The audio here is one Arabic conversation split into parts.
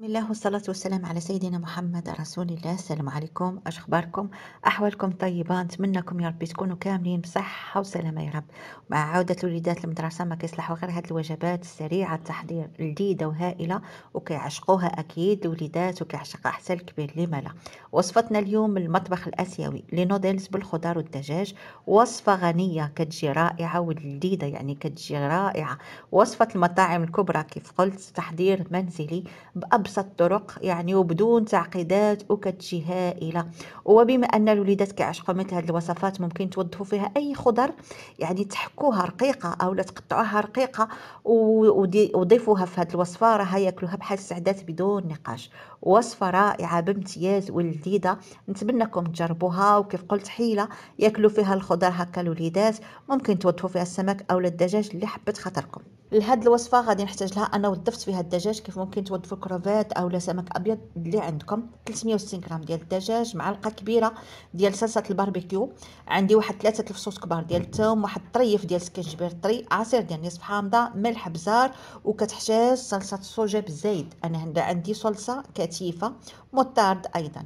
بسم الله والصلاة والسلام على سيدنا محمد رسول الله السلام عليكم اش اخباركم احوالكم طيبة نتمنىكم يا ربي تكونوا كاملين بصحة وسلامة يا رب مع عودة الوليدات للمدرسة ما كيصلحوا غير هاد الوجبات السريعة التحضير لذيذة وهائلة وكيعشقوها اكيد الوليدات وكيعشقها حتى الكبير لما لا وصفتنا اليوم المطبخ الاسيوي لي نودلز بالخضار والدجاج وصفة غنية كتجي رائعة ولذيذة يعني كتجي رائعة وصفة المطاعم الكبرى كيف قلت تحضير منزلي بأبسط بأبسط الطرق يعني وبدون تعقيدات وكتجي هائله وبما أن الوليدات كيعشقوا مثل هذه الوصفات ممكن توظفوا فيها أي خضر يعني تحكوها رقيقة أو تقطعوها رقيقة وضيفوها في هذه الوصفة راها ياكلوها بحال السعدات بدون نقاش وصفة رائعة بامتياز ولذيذة نتمنىكم تجربوها وكيف قلت حيلة ياكلوا فيها الخضر هكا الوليدات ممكن توظفوا فيها السمك أو الدجاج اللي حبت خاطركم لهاد الوصفه غادي نحتاج لها انا وضفت فيها الدجاج كيف ممكن توظفوا كروفات او سمك ابيض اللي عندكم 360 غرام ديال الدجاج معلقه كبيره ديال صلصه الباربيكيو عندي واحد ثلاثه الفصوص كبار ديال الثوم واحد طريف ديال سكنجبير طري عصير ديال نصف حامضه ملح بزار وكتحتاج صلصه الصوجا بالزيت انا عندي صلصه كثيفه مطارد ايضا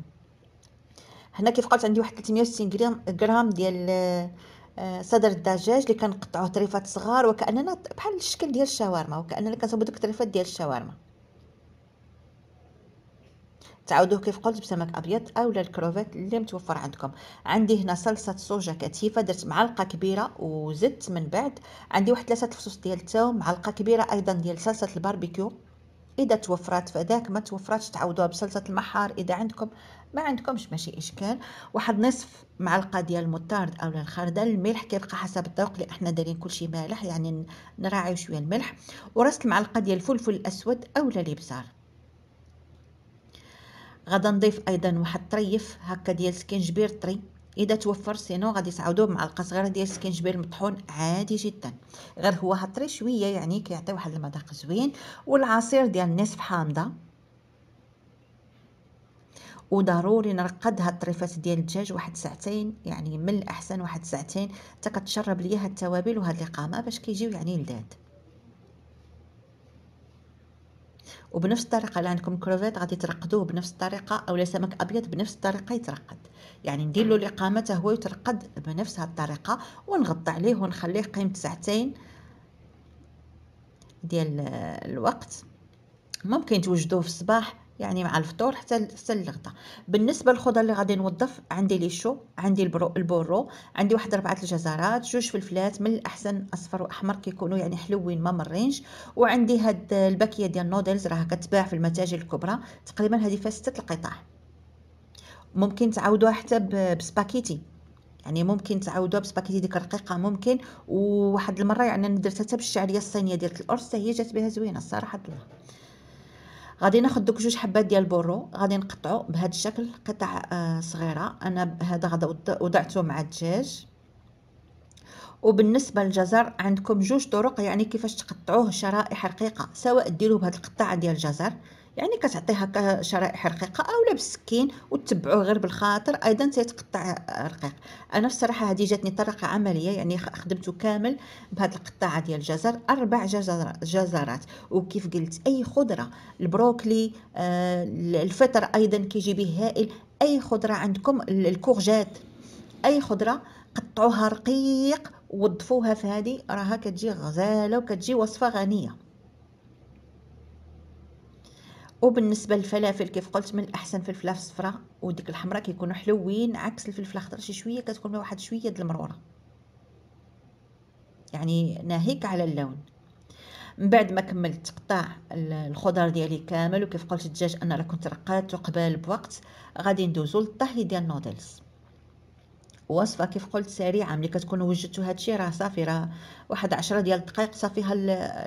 هنا كيف قلت عندي واحد 360 غرام ديال آه، صدر الدجاج اللي كنقطعوه طريفات صغار وكاننا بحال الشكل ديال الشاورما وكاننا كنصوبو دوك الطريفات ديال الشاورما تعاودوه كيف قلت بسمك ابيض اولا الكروفيت اللي متوفر عندكم عندي هنا صلصه صوجه كتيفه درت معلقه كبيره وزدت من بعد عندي واحد ثلاثه الفصوص ديال الثوم معلقه كبيره ايضا ديال صلصه الباربيكيو اذا توفرت فذاك ما توفرتش تعوضوها بصلصه المحار اذا عندكم ما عندكمش ماشي اشكال واحد نصف معلقه ديال المطارد اولا الخردل الملح كيبقى حسب الذوق اللي احنا دايرين كلشي مالح يعني نراعيو شويه الملح وراس المعلقه ديال الفلفل الاسود اولا الابزار غادا نضيف ايضا واحد طريف هكا ديال سكنجبير طري اذا توفر سينو غادي تعاودوه مع صغيره ديال السكنجبير المطحون عادي جدا غير هو هطري شويه يعني كيعطي واحد المذاق زوين والعصير ديال النصف حامضه وضروري نرقد هاد الطريفات ديال الدجاج واحد ساعتين يعني من الاحسن واحد ساعتين حتى كتشرب ليا هاد التوابل وهاد القامه باش كيجيو يعني لذاذ وبنفس الطريقه الا عندكم كروفيت غادي ترقدوه بنفس الطريقه اولا سمك ابيض بنفس الطريقه يترقد يعني ندير له الاقامه حتى هو يترقد بنفس هذه الطريقه ونغطي عليه ونخليه قيمه ساعتين ديال الوقت ممكن توجدوه في الصباح يعني مع الفطور حتى حتى الغدا بالنسبه للخضر اللي غادي نوظف عندي لي شو عندي البرو البورو عندي واحد ربعه الجزرات جوج فلفلات من الاحسن اصفر واحمر كيكونوا يعني حلوين ما مرينش وعندي هاد الباكيه ديال النودلز راه كتباع في المتاجر الكبرى تقريبا هذه فيها سته القطع ممكن تعاودوها حتى بسباكيتي يعني ممكن تعاودوها بسباكيتي ديك الرقيقه ممكن وواحد المره يعني درتها حتى بالشعريه الصينيه ديال الارز حتى هي جات بها زوينه الصراحه الله غادي ناخذ دوك جوج حبات ديال البرو غادي نقطعو بهذا الشكل قطع آه صغيره انا هذا غدا وضعته مع الدجاج وبالنسبه للجزر عندكم جوج طرق يعني كيفاش تقطعوه شرائح رقيقه سواء ديروه بهذه القطعه ديال الجزر يعني كتعطيها شرائح رقيقه اولا بالسكين وتتبعوه غير بالخاطر ايضا تيتقطع رقيق انا الصراحه هذه جاتني طريقه عمليه يعني خدمته كامل بهاد القطاعه ديال الجزر اربع جزر جزرات وكيف قلت اي خضره البروكلي آه الفطر ايضا كيجي به هائل اي خضره عندكم الكورجات اي خضره قطعوها رقيق وظفوها في هذه راها كتجي غزاله وكتجي وصفه غنيه وبالنسبه للفلافل كيف قلت من الاحسن في الصفراء وديك الحمراء كيكونوا حلوين عكس الفلفل الاخضر شي شويه كتكون فيها واحد شويه د المروره يعني ناهيك على اللون من بعد ما كملت تقطع الخضر ديالي كامل وكيف قلت الدجاج انا راه كنت رقدت قبل بوقت غادي ندوزو للطهي ديال النودلز وصفه كيف قلت سريعه ملي كتكون وجدتو هادشي راه صافي راه واحد عشرة ديال الدقائق صافي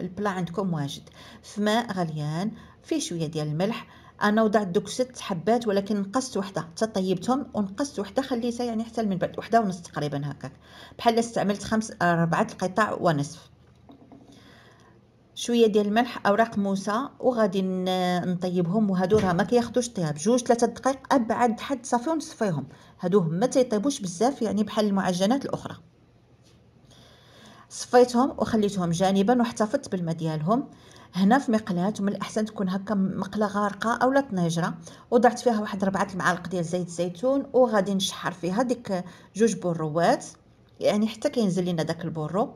البلا عندكم واجد في ماء غليان فيه شويه ديال الملح انا وضعت دوك ست حبات ولكن نقصت وحده حتى طيبتهم ونقصت وحده خليتها يعني حتى من بعد وحده ونص تقريبا هكاك بحال استعملت خمس اربعه القطع ونصف شويه ديال الملح اوراق موسى وغادي نطيبهم وهادو راه ما كياخذوش طياب جوج ثلاثة دقائق ابعد حد صافي ونصفيهم هادو ما تيطيبوش بزاف يعني بحال المعجنات الاخرى صفيتهم وخليتهم جانبا واحتفظت بالماء ديالهم هنا في مقلات ومن الاحسن تكون هكا مقله غارقه اولا طنيجره وضعت فيها واحد ربعه المعالق ديال زيت الزيتون وغادي نشحر فيها ديك جوج بروات يعني حتى كينزل لينا داك البرو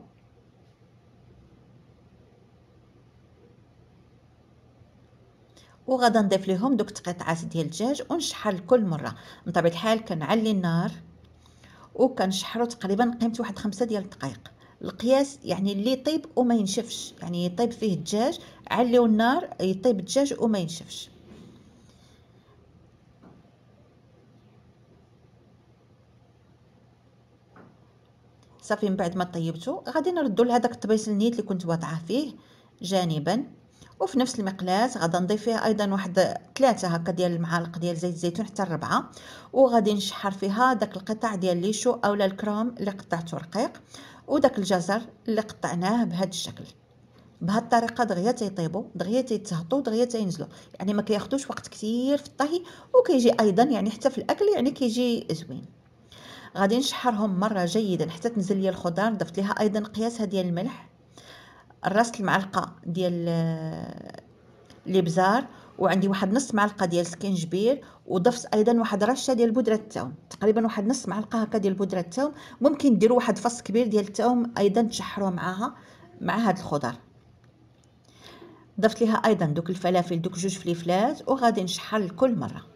وغادا نضيف لهم دوك التقطعات ديال الدجاج ونشحر كل مره بطبيعه الحال كنعلي النار وكنشحرو تقريبا قيمه واحد خمسة ديال الدقائق القياس يعني اللي يطيب وما ينشفش يعني يطيب فيه الدجاج عليو النار يطيب الدجاج وما ينشفش صافي من بعد ما طيبته غادي نردو لهذاك الطبيس النيت اللي كنت واضعه فيه جانبا وفي نفس المقلاة غادا نضيف فيها ايضا واحد ثلاثة هكا ديال المعالق ديال زيت الزيتون حتى الربعة وغادي نشحر فيها داك القطع ديال ليشو اولا الكروم اللي قطعته رقيق وداك الجزر اللي قطعناه بهذا الشكل بهاد الطريقه دغيا تيطيبوا دغيا تيتهطوا دغيا تينزلوا يعني ما كياخذوش وقت كثير في الطهي وكيجي ايضا يعني حتى في الاكل يعني كيجي زوين غادي نشحرهم مره جيدا حتى تنزل لي الخضار ضفت ليها ايضا قياسها ديال الملح رصت المعلقه ديال الابزار آه، وعندي واحد نص معلقه ديال السكنجبير وضفت ايضا واحد رشه ديال بودره الثوم تقريبا واحد نص معلقه هكا ديال بودره الثوم ممكن ديروا واحد فص كبير ديال الثوم ايضا تشحروه معاها مع هاد الخضر ضفت ليها ايضا دوك الفلافل دوك جوج فليفلات وغادي نشحر الكل مره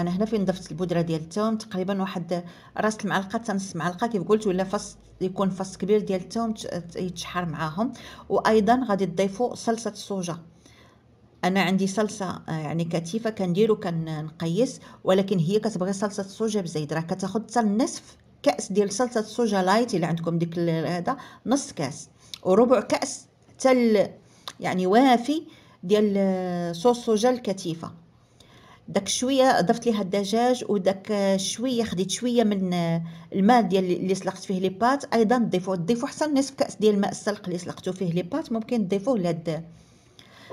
انا هنا فين ضفت البودره ديال التوم تقريبا واحد راس المعلقه حتى نص معلقه كيف قلت ولا فص يكون فص كبير ديال التوم يتشحر معاهم وايضا غادي تضيفوا صلصه الصوجه انا عندي صلصه آه، يعني كثيفه كندير وكنقيس ولكن هي كتبغي صلصه الصوجه بزايد راه كتاخذ حتى النصف كاس ديال صلصه الصوجه لايت اللي عندكم ديك هذا نص كاس وربع كاس حتى يعني وافي ديال آه، صوص صوجه الكثيفه داك شويه ضفت ليها الدجاج وداك شويه خديت شويه من الماء ديال اللي سلقت فيه لي بات ايضا ضيفوه ضيفوا حتى نصف كاس ديال الماء السلق اللي سلقتو فيه لي بات ممكن تضيفوه لهاد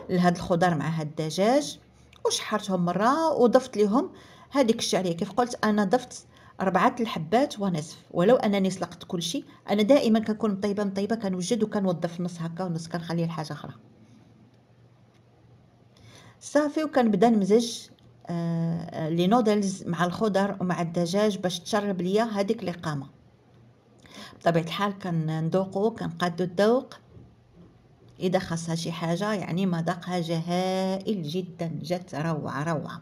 لهاد الخضر مع هاد الدجاج وشحرتهم مره وضفت ليهم هذيك الشعريه كيف قلت انا ضفت أربعة الحبات ونصف ولو أنني سلقت كل شيء أنا دائما كنكون مطيبة مطيبة كنوجد وكنوظف نص هكا ونص كنخلي لحاجة أخرى صافي وكنبدا نمزج آه، لي نودلز مع الخضر ومع الدجاج باش تشرب ليا هذيك قامه بطبيعه الحال كندوقو كنقادو الذوق اذا خاصها شي حاجه يعني مذاقها جهائل جدا جات روعه روعه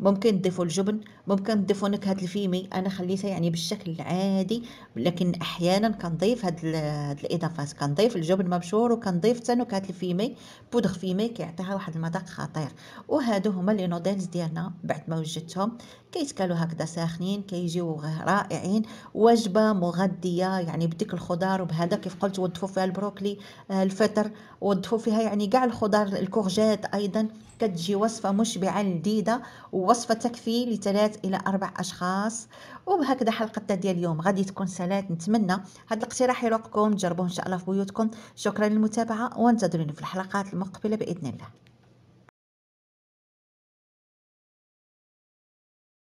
ممكن تضيفوا الجبن ممكن تضيفوا نكهه الفيمي انا خليتها يعني بالشكل العادي لكن احيانا كنضيف هاد, هاد الاضافات كنضيف الجبن مبشور وكنضيف حتى نكهه الفيمي بودغ فيمي كيعطيها واحد المذاق خطير وهادو هما لي نودلز ديالنا بعد ما وجدتهم كيتكالو هكذا ساخنين كيجيو رائعين وجبه مغذيه يعني بديك الخضار وبهذا كيف قلت وضفوا فيها البروكلي آه، الفطر وضفوا فيها يعني كاع الخضار الكورجيت ايضا تجي وصفة مشبعة لذيذة ووصفة تكفي لثلاث إلى أربع أشخاص وبهكذا حلقتنا ديال اليوم غادي تكون سالات نتمنى هذا الاقتراح يروقكم تجربوه إن شاء الله في بيوتكم شكرا للمتابعة وانتظروني في الحلقات المقبلة بإذن الله